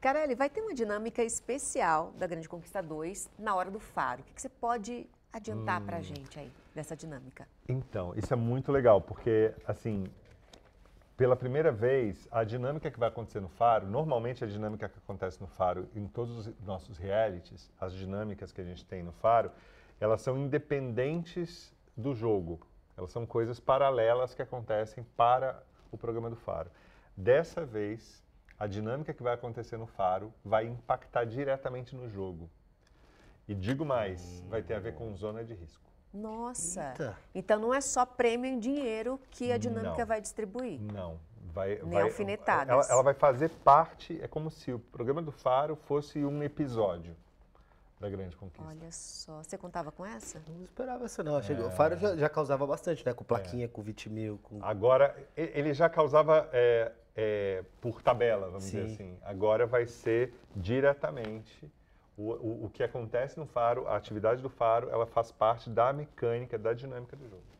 Carelli, vai ter uma dinâmica especial da Grande Conquista 2 na hora do faro. O que você pode adiantar hum. para a gente aí dessa dinâmica? Então, isso é muito legal, porque assim, pela primeira vez, a dinâmica que vai acontecer no Faro, normalmente a dinâmica que acontece no Faro, em todos os nossos realities, as dinâmicas que a gente tem no Faro, elas são independentes do jogo. Elas são coisas paralelas que acontecem para o programa do Faro. Dessa vez, a dinâmica que vai acontecer no faro vai impactar diretamente no jogo. E digo mais, vai ter a ver com zona de risco. Nossa! Eita. Então não é só prêmio em dinheiro que a dinâmica não, vai distribuir. Não. Vai, Nem vai, alfinetadas. Ela, ela vai fazer parte, é como se o programa do Faro fosse um episódio da grande conquista. Olha só, você contava com essa? Não esperava essa não. é. O Faro já, já, causava bastante, né? Com é. plaquinha, é. com vitimil, com... Agora, ele já causava é, é, por tabela, vamos Sim. dizer assim. Agora vai ser diretamente o, o, o que acontece no faro, a atividade do faro, ela faz parte da mecânica, da dinâmica do jogo.